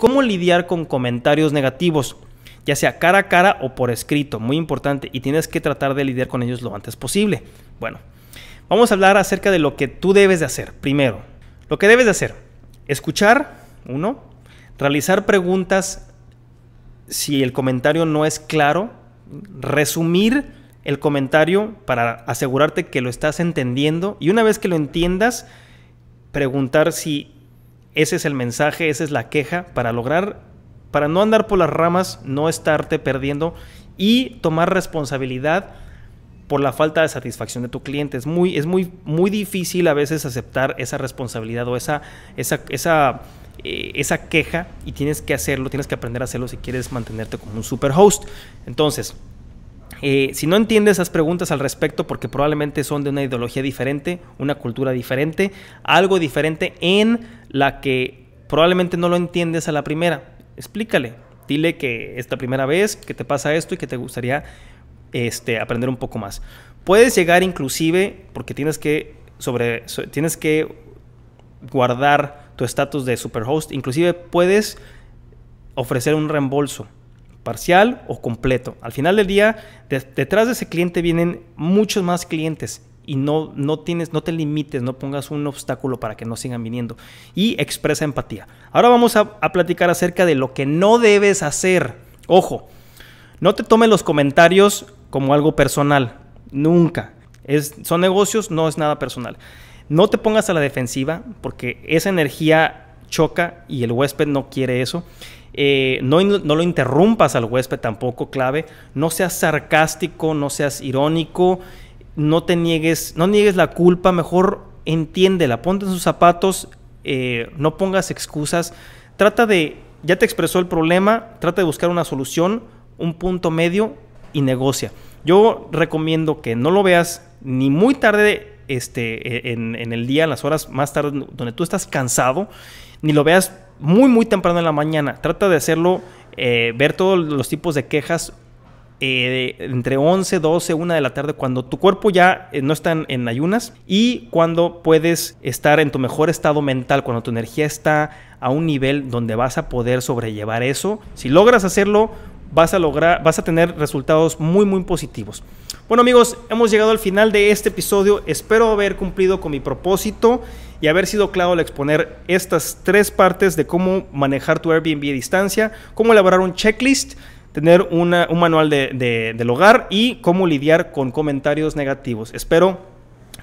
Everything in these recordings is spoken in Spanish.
cómo lidiar con comentarios negativos, ya sea cara a cara o por escrito, muy importante, y tienes que tratar de lidiar con ellos lo antes posible. Bueno, vamos a hablar acerca de lo que tú debes de hacer. Primero, lo que debes de hacer, escuchar, uno, realizar preguntas si el comentario no es claro, resumir el comentario para asegurarte que lo estás entendiendo y una vez que lo entiendas, preguntar si ese es el mensaje, esa es la queja para lograr, para no andar por las ramas, no estarte perdiendo y tomar responsabilidad por la falta de satisfacción de tu cliente. Es muy, es muy, muy difícil a veces aceptar esa responsabilidad o esa, esa, esa, eh, esa queja y tienes que hacerlo, tienes que aprender a hacerlo si quieres mantenerte como un super host. Entonces, eh, si no entiendes esas preguntas al respecto, porque probablemente son de una ideología diferente, una cultura diferente, algo diferente en la que probablemente no lo entiendes a la primera, explícale. Dile que esta primera vez que te pasa esto y que te gustaría este, aprender un poco más. Puedes llegar inclusive, porque tienes que, sobre, tienes que guardar tu estatus de superhost, inclusive puedes ofrecer un reembolso parcial o completo. Al final del día, detrás de ese cliente vienen muchos más clientes y no, no, tienes, no te limites, no pongas un obstáculo para que no sigan viniendo. Y expresa empatía. Ahora vamos a, platicar acerca de lo que no debes hacer. Ojo, no te tomes los comentarios como algo personal. Nunca. Es, son negocios, no es nada personal. No te pongas a la defensiva porque esa energía choca y el huésped no quiere eso. Eh, no, lo interrumpas al huésped tampoco, clave. No seas sarcástico, no seas irónico, no te niegues, no niegues la culpa, mejor entiéndela, ponte en sus zapatos, eh, no pongas excusas. Trata de, ya te expresó el problema, trata de buscar una solución, un punto medio y negocia. Yo recomiendo que no lo veas ni muy tarde este, e-, en, en el día, en las horas más tarde donde tú estás cansado ni lo veas muy, muy temprano en la mañana. Trata de hacerlo, eh, ver todos los tipos de quejas eh, entre 11, 12, 1 de la tarde, cuando tu cuerpo ya eh, no está en, en, ayunas y cuando puedes estar en tu mejor estado mental, cuando tu energía está a un nivel donde vas a poder sobrellevar eso. Si logras hacerlo, vas a lograr, vas a tener resultados muy, muy positivos. Bueno amigos, hemos llegado al final de este episodio. Espero haber cumplido con mi propósito y haber sido claro al exponer estas tres partes de cómo manejar tu Airbnb a distancia, cómo elaborar un checklist, tener un manual de, del hogar y cómo lidiar con comentarios negativos. Espero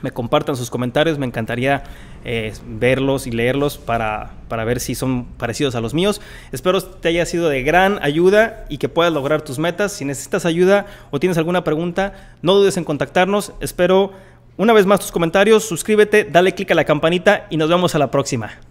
me compartan sus comentarios, me encantaría eh, verlos y leerlos para, para, ver si son parecidos a los míos. Espero te haya sido de gran ayuda y que puedas lograr tus metas. Si necesitas ayuda o tienes alguna pregunta, no dudes en contactarnos. Espero una vez más tus comentarios, suscríbete, dale click a la campanita y nos vemos a la próxima.